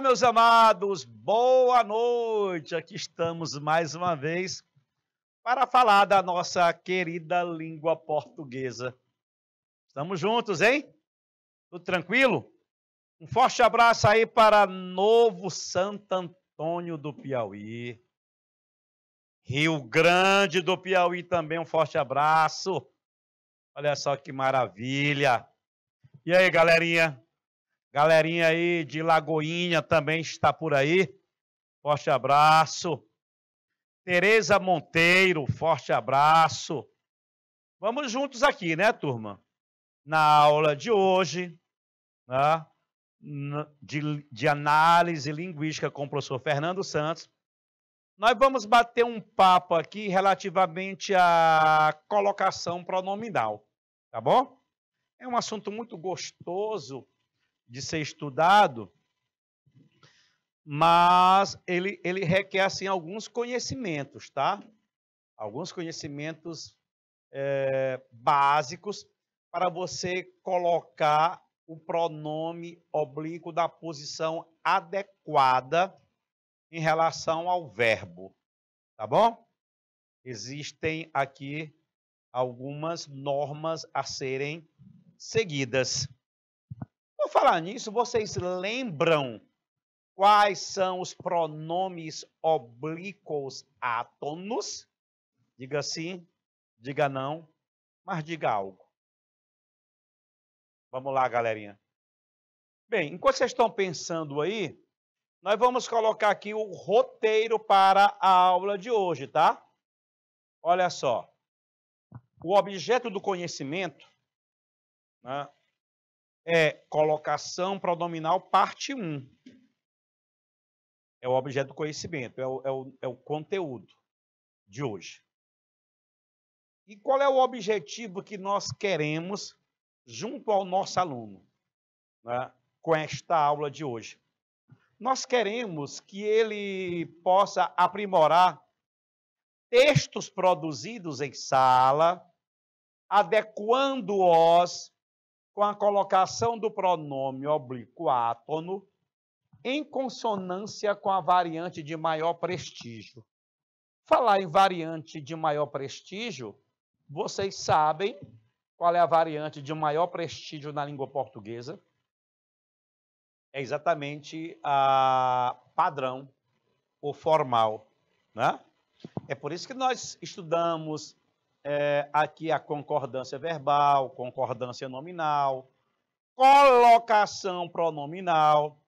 meus amados, boa noite. Aqui estamos mais uma vez para falar da nossa querida língua portuguesa. Estamos juntos, hein? Tudo tranquilo? Um forte abraço aí para Novo Santo Antônio do Piauí. Rio Grande do Piauí também, um forte abraço. Olha só que maravilha. E aí, galerinha? Galerinha aí de Lagoinha também está por aí. Forte abraço. Tereza Monteiro, forte abraço. Vamos juntos aqui, né, turma? Na aula de hoje, né, de, de análise linguística com o professor Fernando Santos, nós vamos bater um papo aqui relativamente à colocação pronominal, tá bom? É um assunto muito gostoso de ser estudado, mas ele, ele requer assim, alguns conhecimentos, tá? Alguns conhecimentos é, básicos para você colocar o pronome oblíquo da posição adequada em relação ao verbo, tá bom? Existem aqui algumas normas a serem seguidas falar nisso, vocês lembram quais são os pronomes oblíquos átonos? Diga sim, diga não, mas diga algo. Vamos lá, galerinha. Bem, enquanto vocês estão pensando aí, nós vamos colocar aqui o roteiro para a aula de hoje, tá? Olha só. O objeto do conhecimento, né, é colocação pronominal parte 1. É o objeto do conhecimento, é o, é o, é o conteúdo de hoje. E qual é o objetivo que nós queremos junto ao nosso aluno né, com esta aula de hoje? Nós queremos que ele possa aprimorar textos produzidos em sala, adequando-os com a colocação do pronome oblíquo átono em consonância com a variante de maior prestígio. Falar em variante de maior prestígio, vocês sabem qual é a variante de maior prestígio na língua portuguesa? É exatamente a padrão, o formal. Né? É por isso que nós estudamos é, aqui a concordância verbal, concordância nominal, colocação pronominal.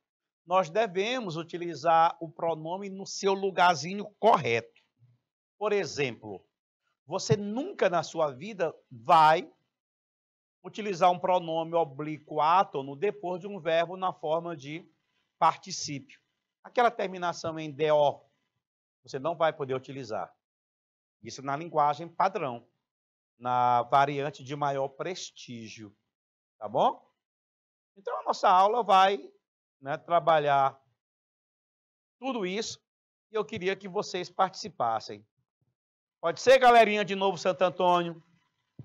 Nós devemos utilizar o pronome no seu lugarzinho correto. Por exemplo, você nunca na sua vida vai utilizar um pronome oblíquo átono depois de um verbo na forma de particípio. Aquela terminação em DO, você não vai poder utilizar. Isso na linguagem padrão, na variante de maior prestígio. Tá bom? Então, a nossa aula vai né, trabalhar tudo isso e eu queria que vocês participassem. Pode ser, galerinha, de novo Santo Antônio,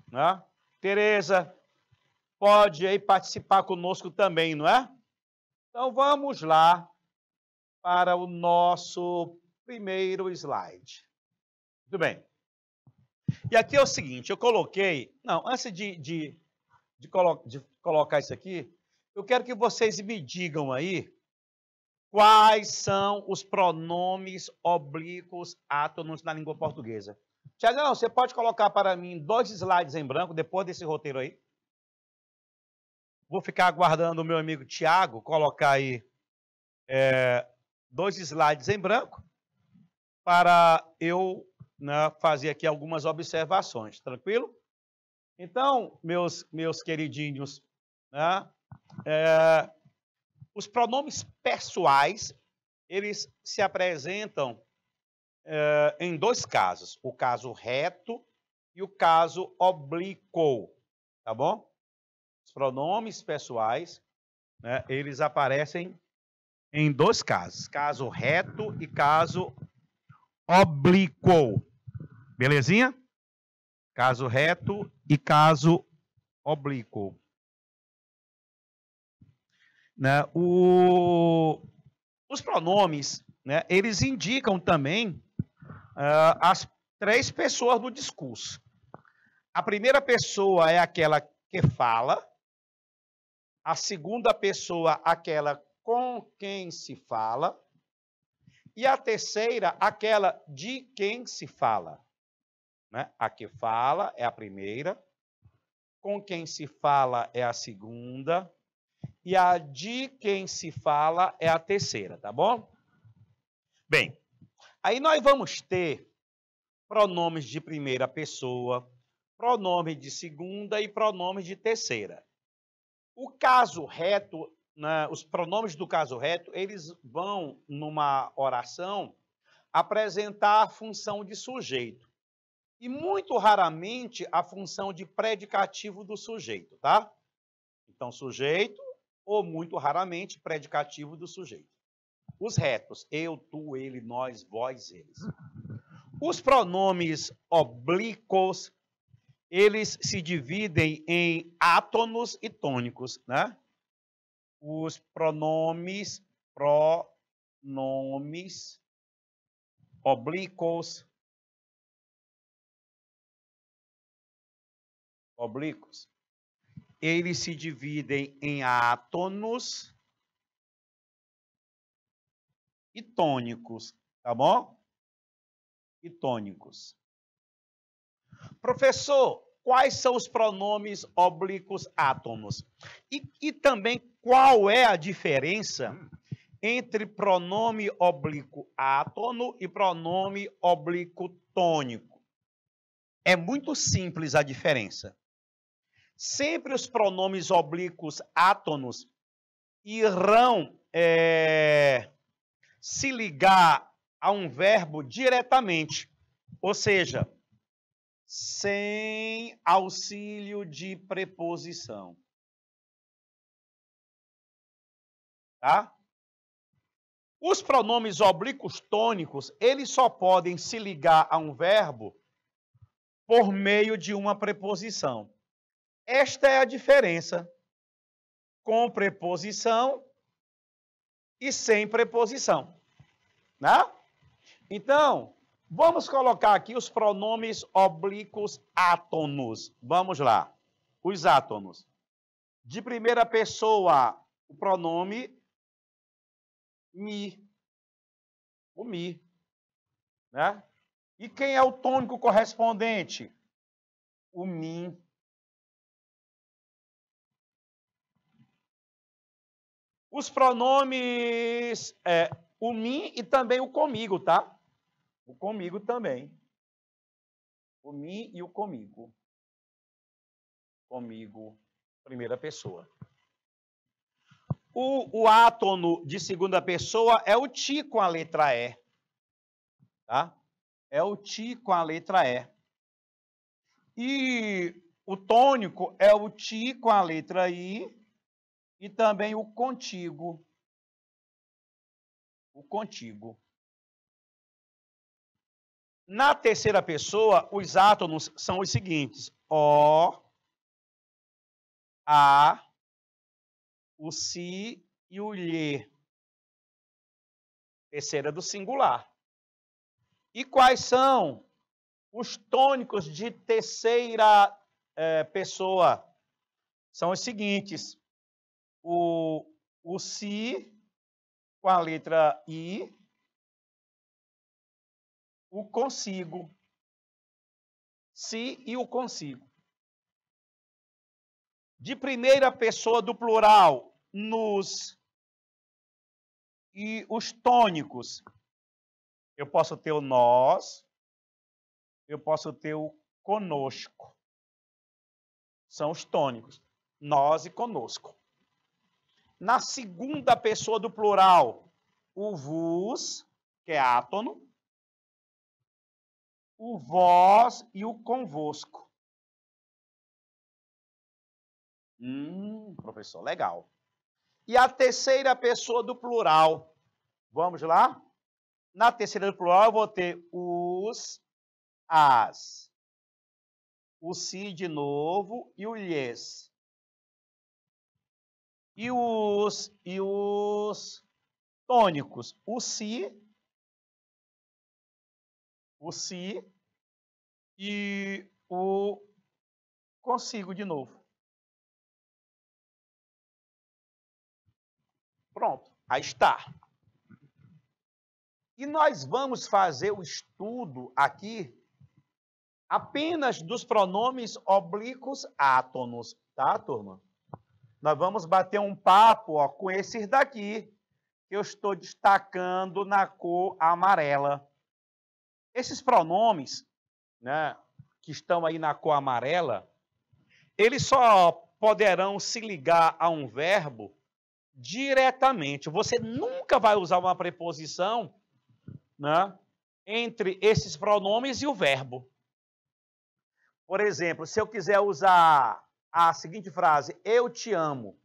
né? Tereza, pode aí participar conosco também, não é? Então vamos lá para o nosso primeiro slide. Muito bem. E aqui é o seguinte, eu coloquei... Não, antes de, de, de, colo, de colocar isso aqui, eu quero que vocês me digam aí quais são os pronomes oblíquos átonos na língua portuguesa. Tiago, não, você pode colocar para mim dois slides em branco depois desse roteiro aí? Vou ficar aguardando o meu amigo Tiago colocar aí é, dois slides em branco para eu né, fazer aqui algumas observações, tranquilo? Então, meus, meus queridinhos, né, é, os pronomes pessoais, eles se apresentam é, em dois casos, o caso reto e o caso oblíquo, tá bom? Os pronomes pessoais, né, eles aparecem em dois casos, caso reto e caso oblíquo. Belezinha? Caso reto e caso oblíquo. Né? O... Os pronomes, né? eles indicam também uh, as três pessoas do discurso. A primeira pessoa é aquela que fala, a segunda pessoa aquela com quem se fala, e a terceira, aquela de quem se fala. Né? A que fala é a primeira, com quem se fala é a segunda, e a de quem se fala é a terceira, tá bom? Bem, aí nós vamos ter pronomes de primeira pessoa, pronomes de segunda e pronomes de terceira. O caso reto na, né, os pronomes do caso reto, eles vão, numa oração, apresentar a função de sujeito. E muito raramente a função de predicativo do sujeito, tá? Então, sujeito, ou muito raramente predicativo do sujeito. Os retos, eu, tu, ele, nós, vós, eles. Os pronomes oblíquos, eles se dividem em átonos e tônicos, né? os pronomes, pronomes oblíquos. Oblíquos. Eles se dividem em átonos e tônicos, tá bom? E tônicos. Professor, quais são os pronomes oblíquos átomos. E, e também qual é a diferença entre pronome oblíquo átono e pronome oblíquo tônico. É muito simples a diferença. Sempre os pronomes oblíquos átonos irão é, se ligar a um verbo diretamente. Ou seja, sem auxílio de preposição. Tá? Os pronomes oblíquos tônicos, eles só podem se ligar a um verbo por meio de uma preposição. Esta é a diferença com preposição e sem preposição. Né? Então, Vamos colocar aqui os pronomes oblíquos átonos. Vamos lá. Os átonos. De primeira pessoa, o pronome mi. O mi. Né? E quem é o tônico correspondente? O mim. Os pronomes é, o mim e também o comigo, tá? O comigo também. O mim e o comigo. Comigo, primeira pessoa. O, o átono de segunda pessoa é o ti com a letra E. Tá? É o ti com a letra E. E o tônico é o ti com a letra I e também o contigo. O contigo. Na terceira pessoa, os átomos são os seguintes: O, A, o Si e o Lhe. Terceira do singular. E quais são os tônicos de terceira é, pessoa? São os seguintes: o, o Si com a letra I, o consigo. Se e o consigo. De primeira pessoa do plural, nos e os tônicos. Eu posso ter o nós, eu posso ter o conosco. São os tônicos. Nós e conosco. Na segunda pessoa do plural, o vos, que é átono, o vós e o convosco. Hum, professor, legal. E a terceira pessoa do plural. Vamos lá? Na terceira do plural eu vou ter os, as, o si de novo e o lhes. E os e os tônicos, o si o se e o consigo de novo. Pronto, aí está. E nós vamos fazer o estudo aqui apenas dos pronomes oblíquos átonos, tá, turma? Nós vamos bater um papo ó, com esses daqui, que eu estou destacando na cor amarela. Esses pronomes, né, que estão aí na cor amarela, eles só poderão se ligar a um verbo diretamente. Você nunca vai usar uma preposição, né, entre esses pronomes e o verbo. Por exemplo, se eu quiser usar a seguinte frase, eu te amo,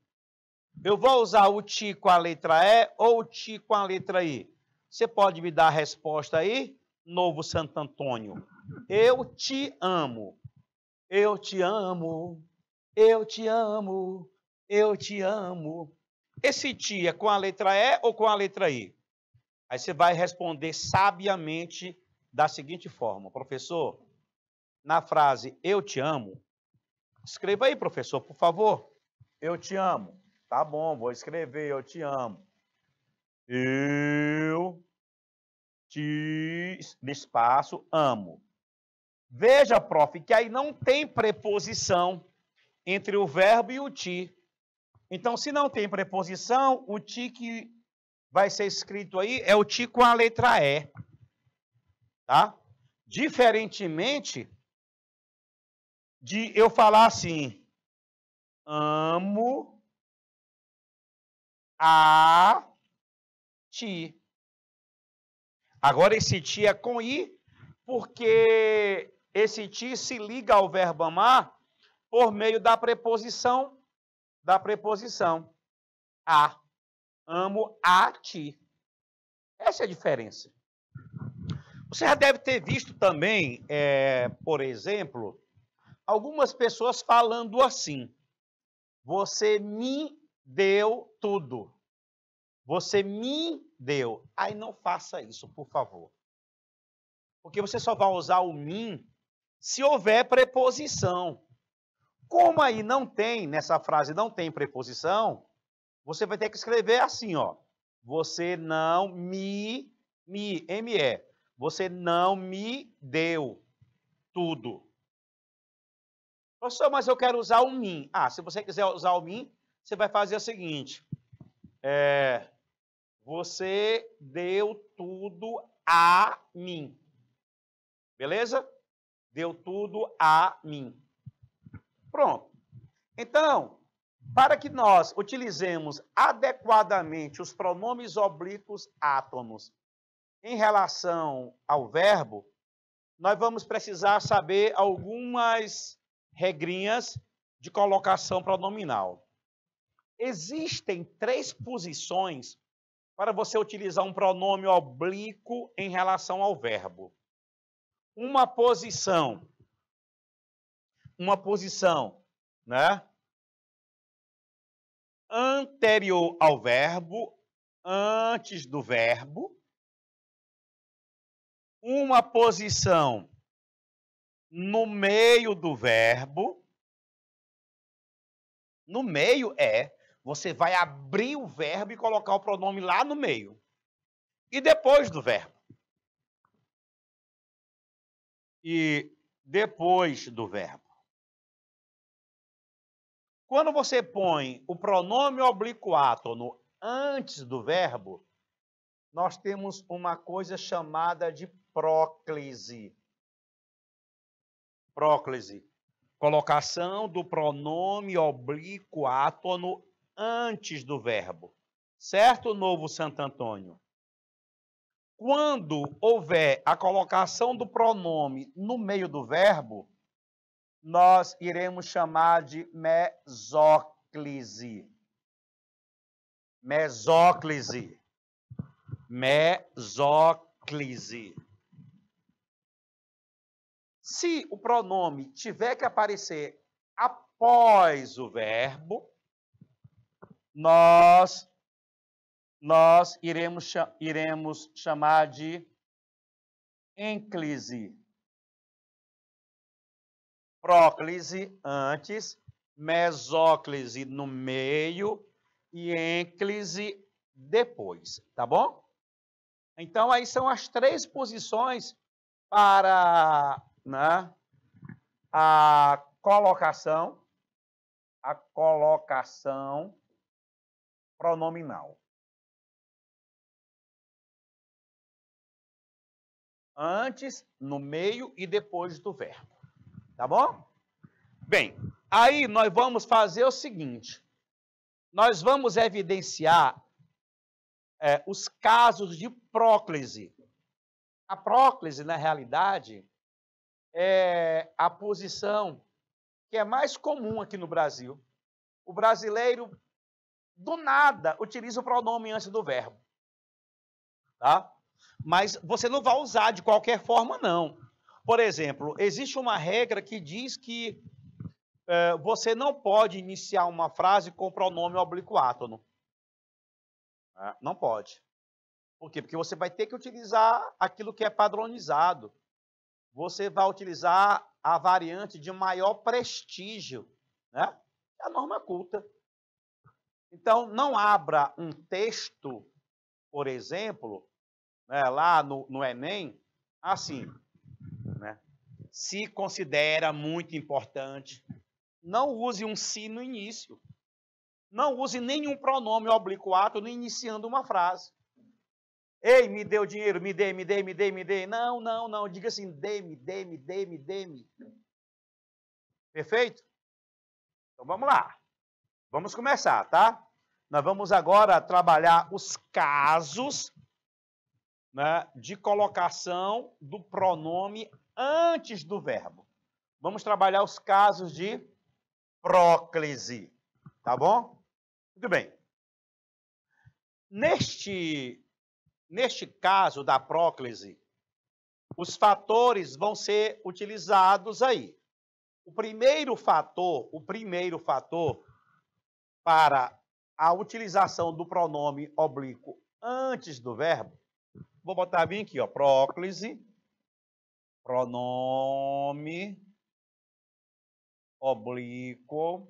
eu vou usar o ti com a letra E ou o ti com a letra I? Você pode me dar a resposta aí? Novo Santo Antônio. Eu te amo. Eu te amo. Eu te amo. Eu te amo. Esse tia é com a letra E ou com a letra I? Aí você vai responder sabiamente da seguinte forma: Professor, na frase eu te amo, escreva aí, professor, por favor. Eu te amo. Tá bom, vou escrever, eu te amo. Eu de, de espaço, amo. Veja, prof, que aí não tem preposição entre o verbo e o ti. Então, se não tem preposição, o ti que vai ser escrito aí é o ti com a letra E. Tá? Diferentemente de eu falar assim, amo a ti. Agora esse ti é com i, porque esse ti se liga ao verbo amar por meio da preposição da preposição a. Amo a ti. Essa é a diferença. Você já deve ter visto também, é, por exemplo, algumas pessoas falando assim: Você me deu tudo. Você me deu. Aí não faça isso, por favor. Porque você só vai usar o mim se houver preposição. Como aí não tem, nessa frase não tem preposição, você vai ter que escrever assim, ó. Você não me, me, me. Você não me deu tudo. Professor, mas eu quero usar o mim. Ah, se você quiser usar o mim, você vai fazer o seguinte. É, você deu tudo a mim. Beleza? Deu tudo a mim. Pronto. Então, para que nós utilizemos adequadamente os pronomes oblíquos átomos em relação ao verbo, nós vamos precisar saber algumas regrinhas de colocação pronominal. Existem três posições para você utilizar um pronome oblíquo em relação ao verbo. Uma posição. Uma posição, né? Anterior ao verbo, antes do verbo. Uma posição no meio do verbo. No meio é você vai abrir o verbo e colocar o pronome lá no meio. E depois do verbo. E depois do verbo. Quando você põe o pronome obliquátono antes do verbo, nós temos uma coisa chamada de próclise. Próclise. Colocação do pronome oblíquo átono antes do verbo. Certo, novo Santo Antônio? Quando houver a colocação do pronome no meio do verbo, nós iremos chamar de mesóclise. Mesóclise. Mesóclise. Se o pronome tiver que aparecer após o verbo, nós nós iremos, iremos chamar de ênclise. Próclise antes, mesóclise no meio e ênclise depois, tá bom? Então, aí são as três posições para né, a colocação, a colocação pronominal. Antes, no meio e depois do verbo. Tá bom? Bem, aí nós vamos fazer o seguinte: nós vamos evidenciar é, os casos de próclise. A próclise, na realidade, é a posição que é mais comum aqui no Brasil. O brasileiro do nada, utiliza o pronome antes do verbo. Tá? Mas você não vai usar de qualquer forma, não. Por exemplo, existe uma regra que diz que eh, você não pode iniciar uma frase com pronome obliquátono. É, né? não pode. Por quê? Porque você vai ter que utilizar aquilo que é padronizado. Você vai utilizar a variante de maior prestígio, né? É a norma culta. Então, não abra um texto, por exemplo, né, lá no, no Enem, assim, né, se considera muito importante. Não use um si no início. Não use nenhum pronome obliquato no iniciando uma frase. Ei, me deu dinheiro, me dê, me dê, me dê, me dê. Não, não, não. Diga assim, dê-me, dê-me, dê-me, dê-me. Perfeito? Então vamos lá. Vamos começar, tá? Nós vamos agora trabalhar os casos né, de colocação do pronome antes do verbo. Vamos trabalhar os casos de próclise, tá bom? Muito bem. Neste, neste caso da próclise, os fatores vão ser utilizados aí. O primeiro fator, o primeiro fator para a utilização do pronome oblíquo antes do verbo, vou botar bem aqui, ó, próclise, pronome oblíquo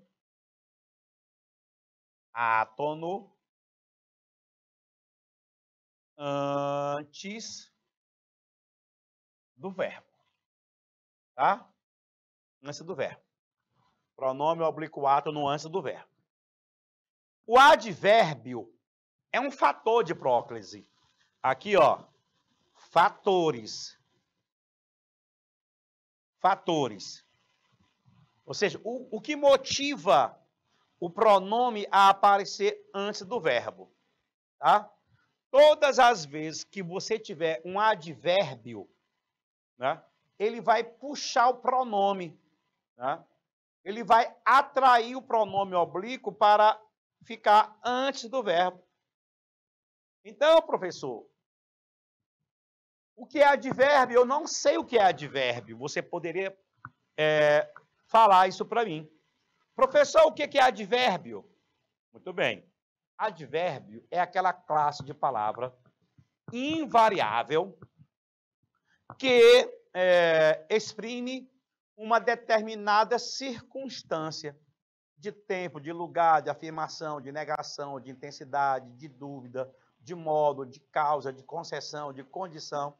átono antes do verbo. Tá? Antes do verbo. Pronome oblíquo átono antes do verbo. O advérbio é um fator de próclise. Aqui, ó, fatores. Fatores. Ou seja, o, o que motiva o pronome a aparecer antes do verbo. Tá? Todas as vezes que você tiver um advérbio, né, ele vai puxar o pronome. Né? Ele vai atrair o pronome oblíquo para ficar antes do verbo. Então, professor, o que é advérbio? Eu não sei o que é advérbio. Você poderia é, falar isso para mim. Professor, o que é advérbio? Muito bem. Advérbio é aquela classe de palavra invariável que é, exprime uma determinada circunstância de tempo, de lugar, de afirmação, de negação, de intensidade, de dúvida, de modo, de causa, de concessão, de condição.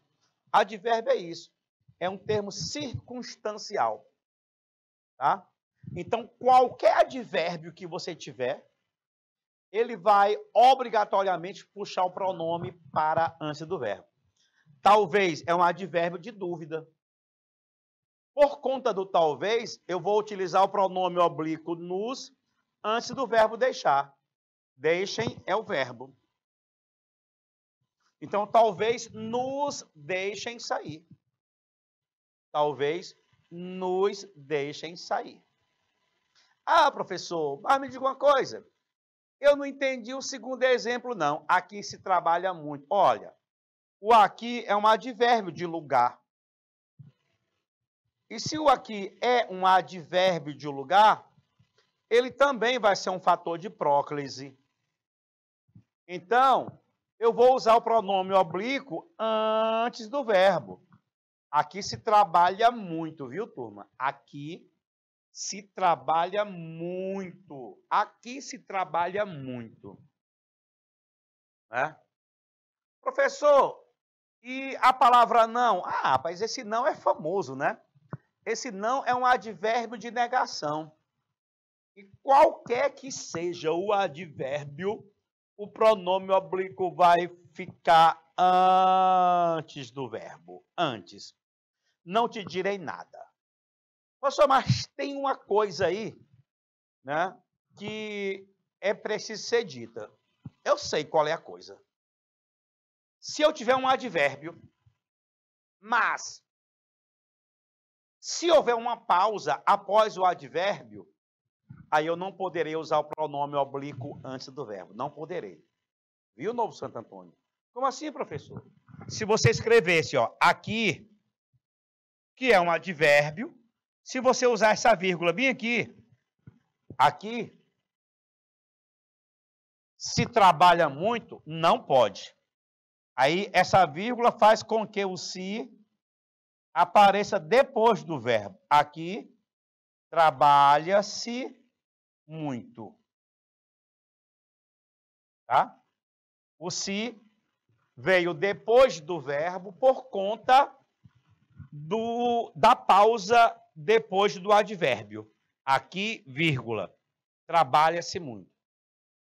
Advérbio é isso. É um termo circunstancial. Tá? Então, qualquer advérbio que você tiver, ele vai obrigatoriamente puxar o pronome para antes do verbo. Talvez é um advérbio de dúvida. Por conta do talvez, eu vou utilizar o pronome oblíquo nos antes do verbo deixar. Deixem é o verbo. Então, talvez nos deixem sair. Talvez nos deixem sair. Ah, professor, mas me diga uma coisa. Eu não entendi o segundo exemplo, não. Aqui se trabalha muito. Olha, o aqui é um advérbio de lugar. E se o aqui é um advérbio de lugar, ele também vai ser um fator de próclise. Então, eu vou usar o pronome oblíquo antes do verbo. Aqui se trabalha muito, viu, turma? Aqui se trabalha muito. Aqui se trabalha muito. Né? Professor, e a palavra não? Ah, rapaz, esse não é famoso, né? Esse não é um advérbio de negação. E qualquer que seja o advérbio, o pronome oblíquo vai ficar antes do verbo. Antes. Não te direi nada. Pastor, mas tem uma coisa aí né, que é preciso ser dita. Eu sei qual é a coisa. Se eu tiver um advérbio, mas se houver uma pausa após o advérbio, aí eu não poderei usar o pronome oblíquo antes do verbo. Não poderei. Viu, Novo Santo Antônio? Como assim, professor? Se você escrevesse, ó, aqui, que é um advérbio, se você usar essa vírgula bem aqui, aqui, se trabalha muito, não pode. Aí essa vírgula faz com que o se apareça depois do verbo. Aqui, trabalha-se muito. Tá? O se veio depois do verbo por conta do, da pausa depois do advérbio. Aqui, vírgula. Trabalha-se muito.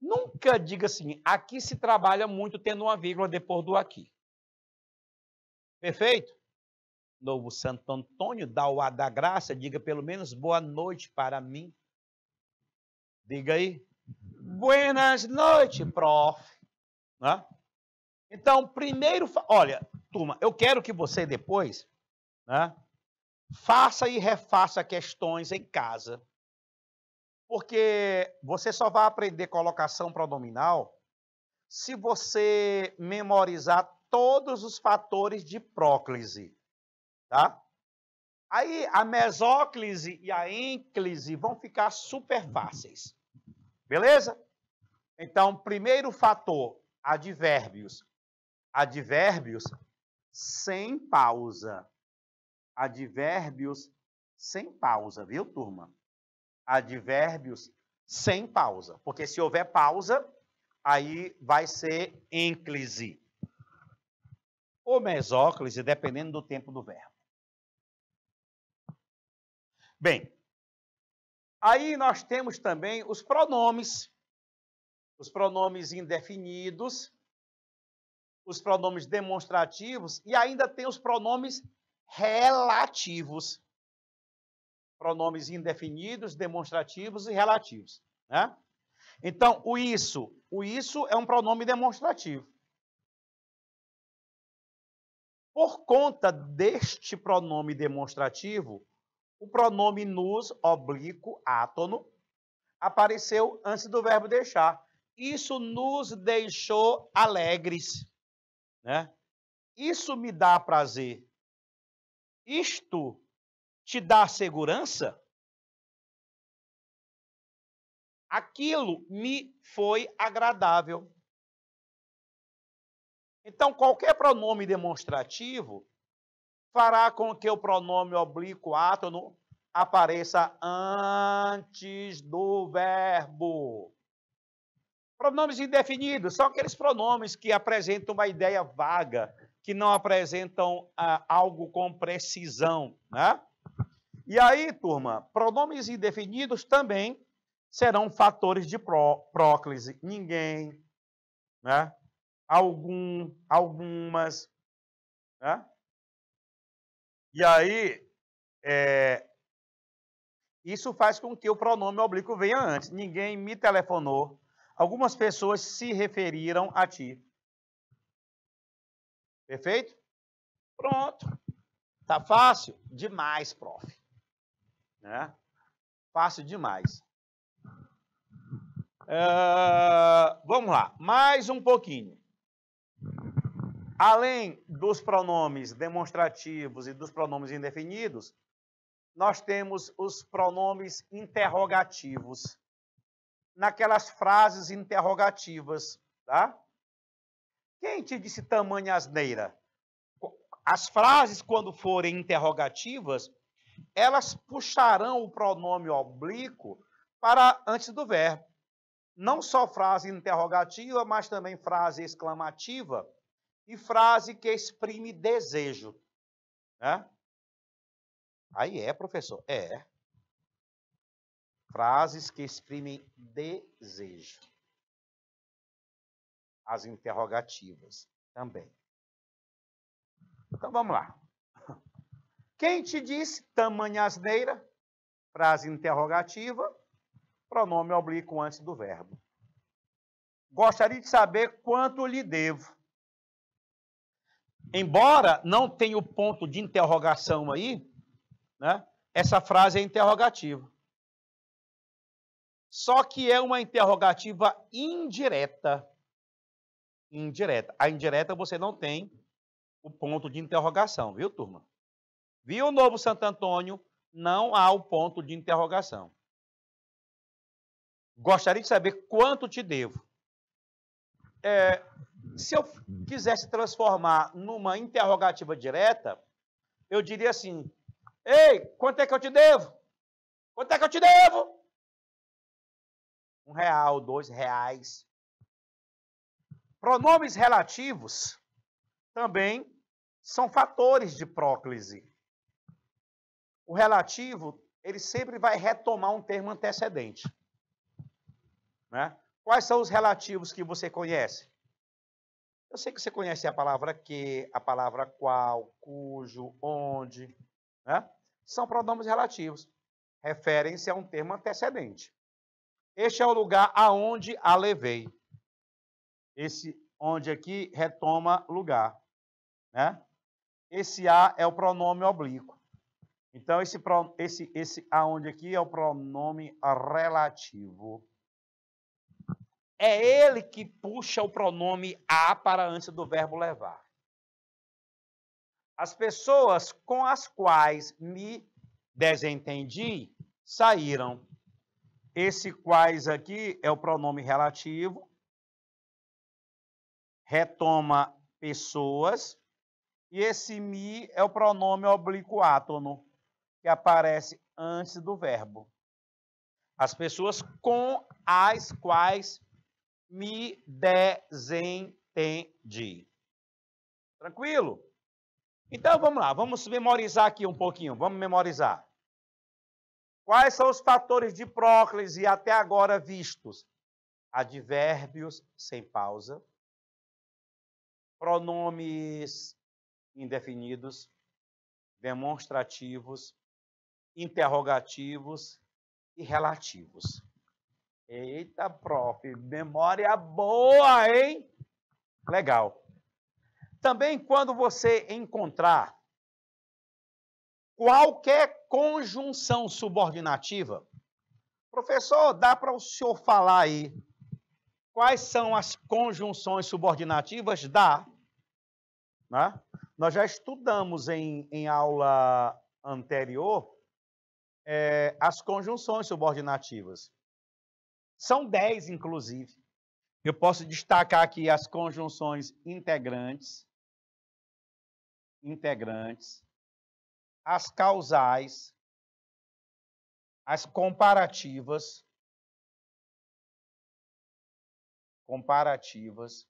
Nunca diga assim, aqui se trabalha muito tendo uma vírgula depois do aqui. Perfeito? Novo Santo Antônio, dá o ar da graça, diga pelo menos boa noite para mim. Diga aí. Buenas noites, prof. Né? Então, primeiro, olha, turma, eu quero que você depois né, faça e refaça questões em casa, porque você só vai aprender colocação pronominal se você memorizar todos os fatores de próclise. Tá? Aí a mesóclise e a ênclise vão ficar super fáceis. Beleza? Então, primeiro fator, advérbios. Advérbios sem pausa. Advérbios sem pausa, viu, turma? Advérbios sem pausa. Porque se houver pausa, aí vai ser ênclise. Ou mesóclise, dependendo do tempo do verbo. Bem, aí nós temos também os pronomes, os pronomes indefinidos, os pronomes demonstrativos e ainda tem os pronomes relativos. Pronomes indefinidos, demonstrativos e relativos. Né? Então, o isso. O isso é um pronome demonstrativo. Por conta deste pronome demonstrativo, o pronome nos, oblíquo, átono, apareceu antes do verbo deixar. Isso nos deixou alegres. Né? Isso me dá prazer. Isto te dá segurança? Aquilo me foi agradável. Então, qualquer pronome demonstrativo fará com que o pronome oblíquo átono apareça antes do verbo. Pronomes indefinidos são aqueles pronomes que apresentam uma ideia vaga, que não apresentam ah, algo com precisão. Né? E aí, turma, pronomes indefinidos também serão fatores de pró próclise. Ninguém, né? algum, algumas. Né? E aí, é, isso faz com que o pronome oblíquo venha antes. Ninguém me telefonou. Algumas pessoas se referiram a ti. Perfeito? Pronto. Tá fácil? Demais, prof. Né? Fácil demais. Uh, vamos lá, mais um pouquinho. Além dos pronomes demonstrativos e dos pronomes indefinidos, nós temos os pronomes interrogativos. Naquelas frases interrogativas, tá? Quem te disse tamanha asneira? As frases, quando forem interrogativas, elas puxarão o pronome oblíquo para antes do verbo. Não só frase interrogativa, mas também frase exclamativa e frase que exprime desejo. Né? Aí é, professor, é. Frases que exprimem desejo. As interrogativas também. Então vamos lá. Quem te disse tamanha asneira? Frase interrogativa, pronome oblíquo antes do verbo. Gostaria de saber quanto lhe devo. Embora não tenha o ponto de interrogação aí, né? Essa frase é interrogativa. Só que é uma interrogativa indireta. Indireta. A indireta você não tem o ponto de interrogação, viu, turma? Viu o novo Santo Antônio? Não há o ponto de interrogação. Gostaria de saber quanto te devo. É, se eu quisesse transformar numa interrogativa direta, eu diria assim: Ei, quanto é que eu te devo? Quanto é que eu te devo? Um real, dois reais. Pronomes relativos também são fatores de próclise. O relativo, ele sempre vai retomar um termo antecedente. Né? Quais são os relativos que você conhece? Eu sei que você conhece a palavra que, a palavra qual, cujo, onde, né? São pronomes relativos. Referem-se a um termo antecedente. Este é o lugar aonde a levei. Esse onde aqui retoma lugar, né? Esse a é o pronome oblíquo. Então esse esse esse aonde aqui é o pronome relativo é ele que puxa o pronome a para antes do verbo levar. As pessoas com as quais me desentendi saíram. Esse quais aqui é o pronome relativo. Retoma pessoas. E esse me é o pronome oblíquo átono, que aparece antes do verbo. As pessoas com as quais me desentendi. Tranquilo? Então vamos lá, vamos memorizar aqui um pouquinho, vamos memorizar. Quais são os fatores de próclise até agora vistos? Advérbios sem pausa, pronomes indefinidos, demonstrativos, interrogativos e relativos. Eita, prof, memória boa, hein? Legal. Também quando você encontrar qualquer conjunção subordinativa, professor, dá para o senhor falar aí quais são as conjunções subordinativas? Dá. Né? Nós já estudamos em, em aula anterior é, as conjunções subordinativas. São dez, inclusive. Eu posso destacar aqui as conjunções integrantes, integrantes, as causais, as comparativas, comparativas,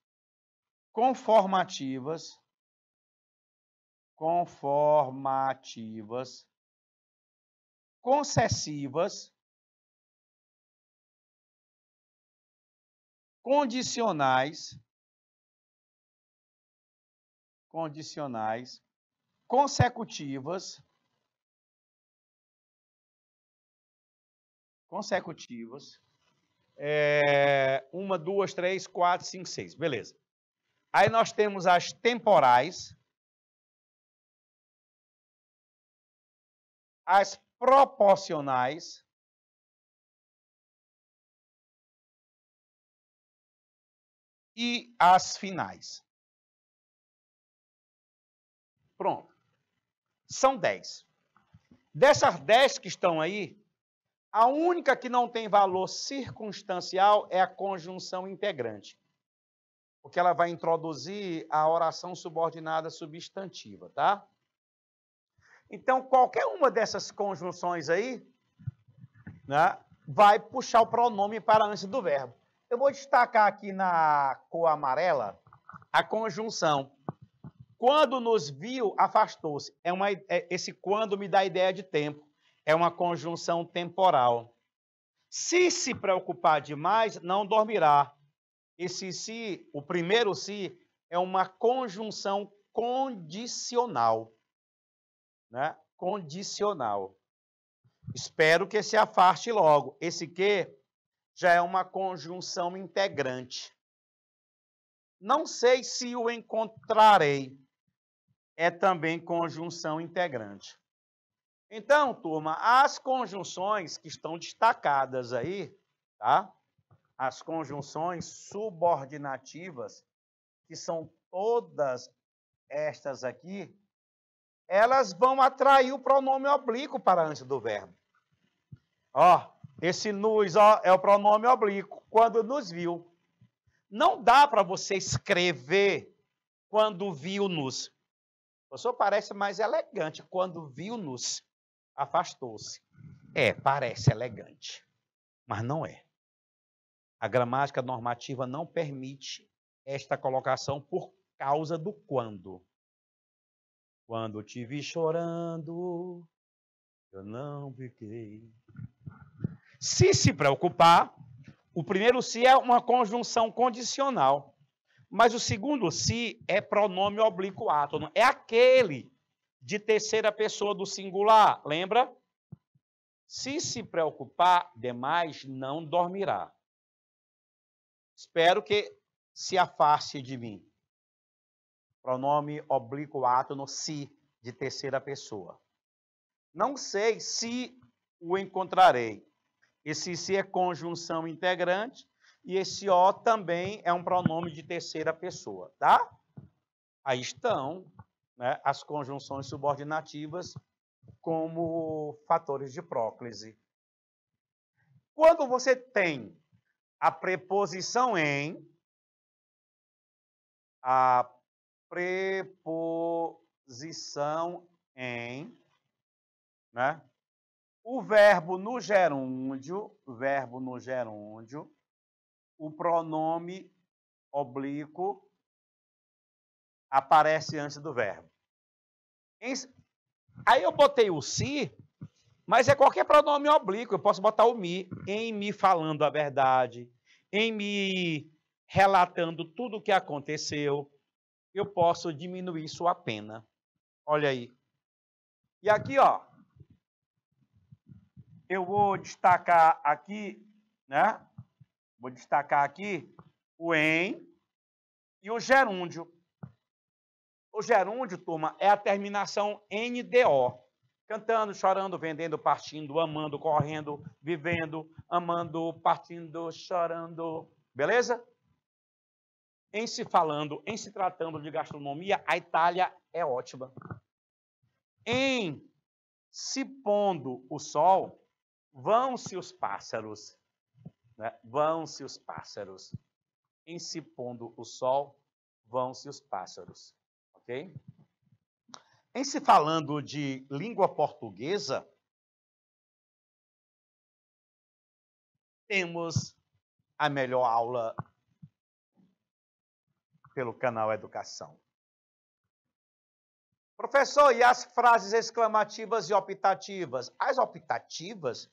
conformativas, conformativas, concessivas condicionais condicionais consecutivas consecutivas é, uma, duas, três, quatro, cinco, seis, beleza. Aí nós temos as temporais, as proporcionais e as finais. Pronto. São dez Dessas dez que estão aí, a única que não tem valor circunstancial é a conjunção integrante. Porque ela vai introduzir a oração subordinada substantiva, tá? Então, qualquer uma dessas conjunções aí, né, vai puxar o pronome para antes do verbo. Eu vou destacar aqui na cor amarela a conjunção. Quando nos viu, afastou-se. É uma, é, esse quando me dá a ideia de tempo. É uma conjunção temporal. Se se preocupar demais, não dormirá. Esse se, o primeiro se, é uma conjunção condicional. Né? Condicional. Espero que se afaste logo. Esse que já é uma conjunção integrante. Não sei se o encontrarei. É também conjunção integrante. Então, turma, as conjunções que estão destacadas aí, tá? As conjunções subordinativas, que são todas estas aqui, elas vão atrair o pronome oblíquo para antes do verbo. Ó, esse nos é o pronome oblíquo, quando nos viu. Não dá para você escrever quando viu-nos. O senhor parece mais elegante. Quando viu-nos, afastou-se. É, parece elegante, mas não é. A gramática normativa não permite esta colocação por causa do quando. Quando te vi chorando, eu não fiquei. Se se preocupar, o primeiro se é uma conjunção condicional, mas o segundo se é pronome oblíquo átono. É aquele de terceira pessoa do singular, lembra? Se se preocupar demais, não dormirá. Espero que se afaste de mim. Pronome oblíquo átono se de terceira pessoa. Não sei se o encontrarei. Esse se é conjunção integrante e esse o também é um pronome de terceira pessoa, tá? Aí estão né, as conjunções subordinativas como fatores de próclise. Quando você tem a preposição em, a preposição em, né? O verbo no gerúndio, verbo no gerúndio, o pronome oblíquo aparece antes do verbo. Aí eu botei o si, mas é qualquer pronome oblíquo. Eu posso botar o mi, em me falando a verdade, em me relatando tudo o que aconteceu. Eu posso diminuir sua pena. Olha aí. E aqui, ó, eu vou destacar aqui, né? Vou destacar aqui o em e o gerúndio. O gerúndio, turma, é a terminação NDO. Cantando, chorando, vendendo, partindo, amando, correndo, vivendo, amando, partindo, chorando. Beleza? Em se falando, em se tratando de gastronomia, a Itália é ótima. Em se pondo o sol, Vão-se os pássaros, né? vão-se os pássaros. Em se pondo o sol, vão-se os pássaros. Ok? Em se falando de língua portuguesa, temos a melhor aula pelo canal Educação. Professor, e as frases exclamativas e optativas? As optativas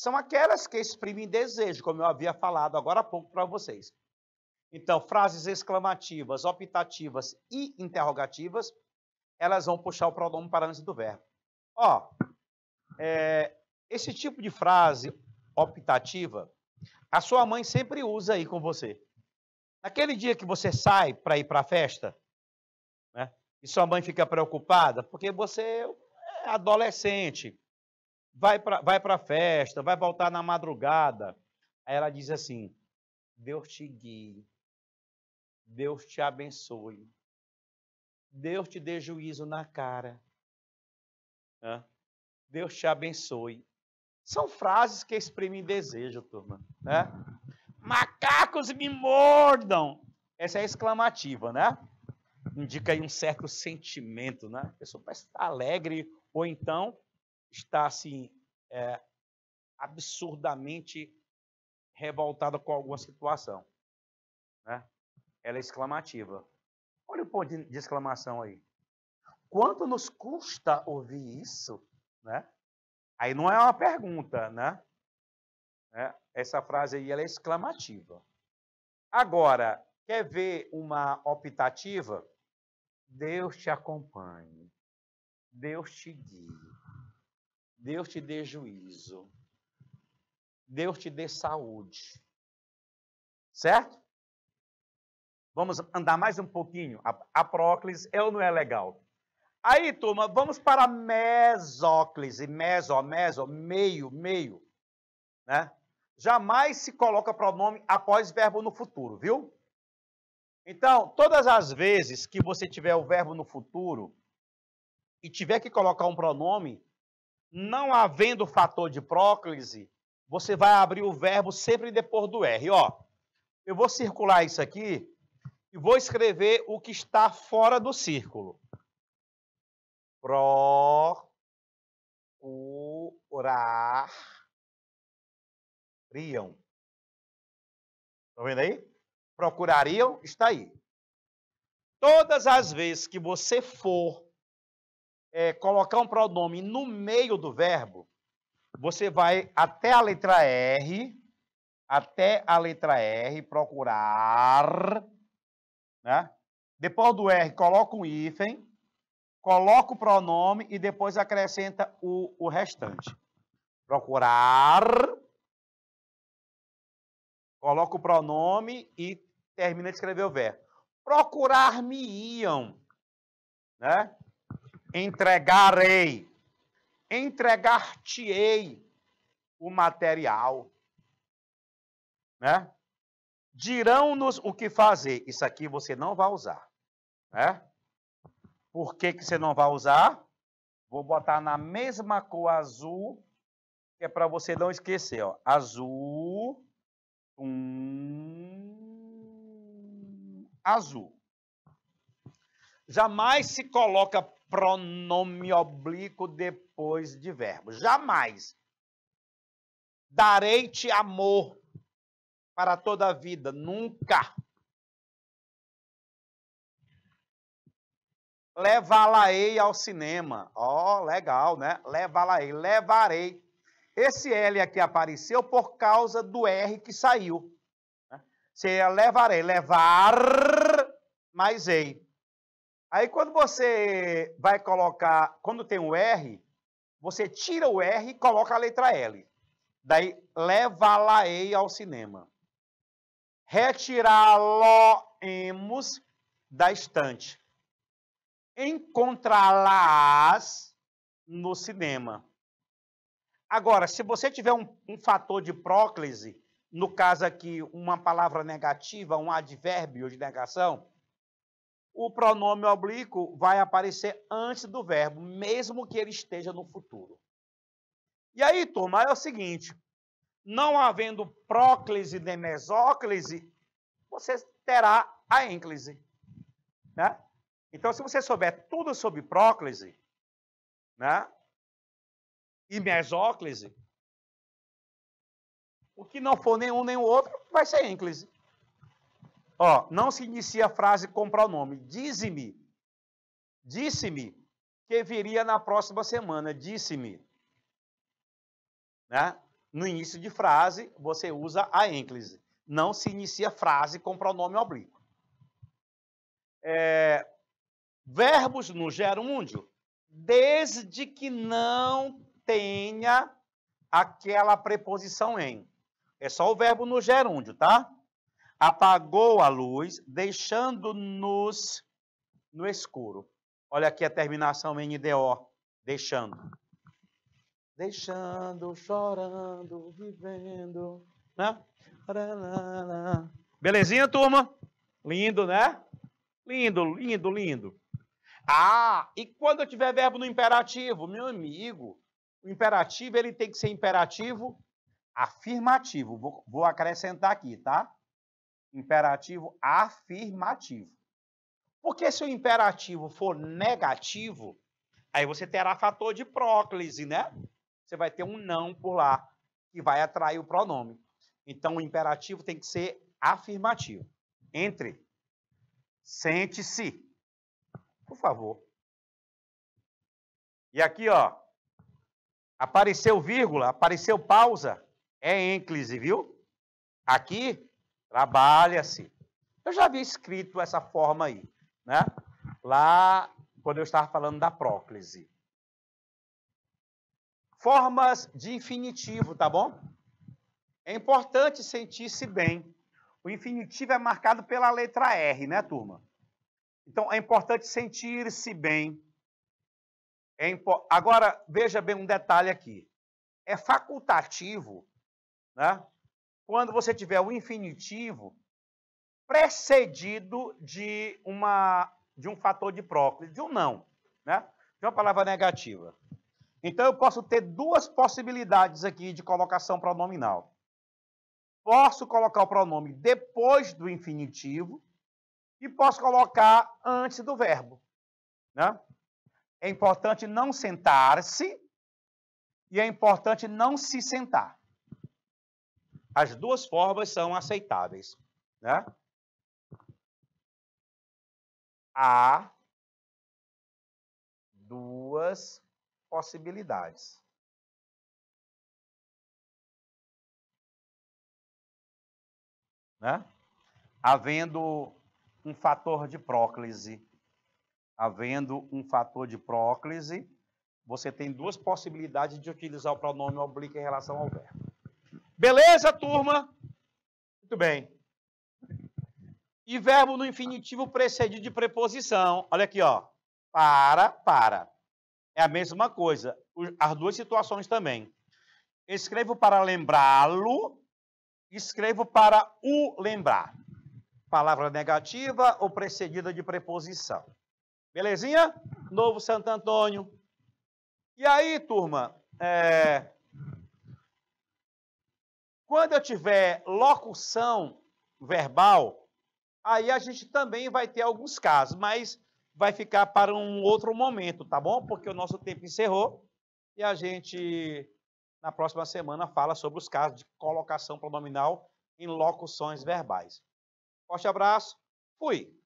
são aquelas que exprimem desejo, como eu havia falado agora há pouco para vocês. Então, frases exclamativas, optativas e interrogativas, elas vão puxar o pronome para antes do verbo. Ó, é, esse tipo de frase optativa, a sua mãe sempre usa aí com você. Naquele dia que você sai para ir para a festa, né, e sua mãe fica preocupada, porque você é adolescente, vai para vai a festa, vai voltar na madrugada. Aí ela diz assim: Deus te guie, Deus te abençoe, Deus te dê juízo na cara, Deus te abençoe. São frases que exprimem desejo, turma. Né? Macacos me mordam! Essa é exclamativa, né? Indica aí um certo sentimento, né? A pessoa parece estar tá alegre ou então está assim é, absurdamente revoltada com alguma situação, né? Ela é exclamativa. Olha o ponto de, exclamação aí. Quanto nos custa ouvir isso, né? Aí não é uma pergunta, né? É, essa frase aí ela é exclamativa. Agora, quer ver uma optativa? Deus te acompanhe. Deus te guie. Deus te dê juízo. Deus te dê saúde. Certo? Vamos andar mais um pouquinho. A, a próclise é ou não é legal? Aí, turma, vamos para a mesóclise. Meso, meso, meio, meio. Né? Jamais se coloca pronome após verbo no futuro, viu? Então, todas as vezes que você tiver o verbo no futuro e tiver que colocar um pronome, não havendo fator de próclise, você vai abrir o verbo sempre depois do R. Ó, eu vou circular isso aqui e vou escrever o que está fora do círculo. Procurariam. Estão tá vendo aí? Procurariam, está aí. Todas as vezes que você for é, colocar um pronome no meio do verbo, você vai até a letra R, até a letra R, procurar, né? Depois do R, coloca um hífen, coloca o pronome e depois acrescenta o, o restante. Procurar, coloca o pronome e termina de escrever o verbo. Procurar-me-iam, né? Entregarei, entregar-te-ei o material, né? Dirão-nos o que fazer. Isso aqui você não vai usar, né? Por que, que você não vai usar? Vou botar na mesma cor azul, que é para você não esquecer, ó. Azul, um, azul. Jamais se coloca pronome oblíquo depois de verbo. Jamais. Darei-te amor para toda a vida. Nunca. Levá-la-ei ao cinema. Ó, oh, legal, né? Levá-la-ei. Levarei. Esse L aqui apareceu por causa do R que saiu. Seria né? levarei. Levar mais ei. Aí quando você vai colocar, quando tem o R, você tira o R e coloca a letra L. Daí, levá-la-ei ao cinema. Retirá-lo-emos da estante. Encontrá-las no cinema. Agora, se você tiver um, um fator de próclise, no caso aqui, uma palavra negativa, um advérbio de negação, o pronome oblíquo vai aparecer antes do verbo, mesmo que ele esteja no futuro. E aí, turma, é o seguinte: não havendo próclise nem mesóclise, você terá a ênclise. Né? Então, se você souber tudo sobre próclise né, e mesóclise, o que não for nenhum nem o outro vai ser ênclise. Ó, não se inicia a frase com pronome. Diz-me. Disse-me que viria na próxima semana. Disse-me. Né? No início de frase, você usa a ênclise. Não se inicia frase com pronome oblíquo. É, verbos no gerúndio, desde que não tenha aquela preposição em. É só o verbo no gerúndio, tá? apagou a luz, deixando-nos no escuro. Olha aqui a terminação NDO, deixando. Deixando, chorando, vivendo. Né? Belezinha, turma? Lindo, né? Lindo, lindo, lindo. Ah, e quando eu tiver verbo no imperativo, meu amigo, o imperativo ele tem que ser imperativo afirmativo. Vou, vou acrescentar aqui, tá? Imperativo afirmativo. Porque se o imperativo for negativo, aí você terá fator de próclise, né? Você vai ter um não por lá, que vai atrair o pronome. Então, o imperativo tem que ser afirmativo. Entre. Sente-se. Por favor. E aqui, ó. Apareceu vírgula, apareceu pausa. É ênclise, viu? Aqui Trabalha-se. Assim. Eu já havia escrito essa forma aí, né? Lá quando eu estava falando da próclise. Formas de infinitivo, tá bom? É importante sentir-se bem. O infinitivo é marcado pela letra R, né, turma? Então é importante sentir-se bem. É impo... Agora veja bem um detalhe aqui. É facultativo, né? quando você tiver o infinitivo precedido de, uma, de um fator de próclise, de um não, né? de uma palavra negativa. Então, eu posso ter duas possibilidades aqui de colocação pronominal. Posso colocar o pronome depois do infinitivo e posso colocar antes do verbo. Né? É importante não sentar-se e é importante não se sentar. As duas formas são aceitáveis, né? Há duas possibilidades. Né? Havendo um fator de próclise, havendo um fator de próclise, você tem duas possibilidades de utilizar o pronome oblíquo em relação ao verbo. Beleza, turma? Muito bem. E verbo no infinitivo precedido de preposição. Olha aqui, ó. Para, para. É a mesma coisa. As duas situações também. Escrevo para lembrá-lo, escrevo para o lembrar. Palavra negativa ou precedida de preposição. Belezinha? Novo Santo Antônio. E aí, turma, é, quando eu tiver locução verbal, aí a gente também vai ter alguns casos, mas vai ficar para um outro momento, tá bom? Porque o nosso tempo encerrou e a gente, na próxima semana, fala sobre os casos de colocação pronominal em locuções verbais. Forte abraço, fui!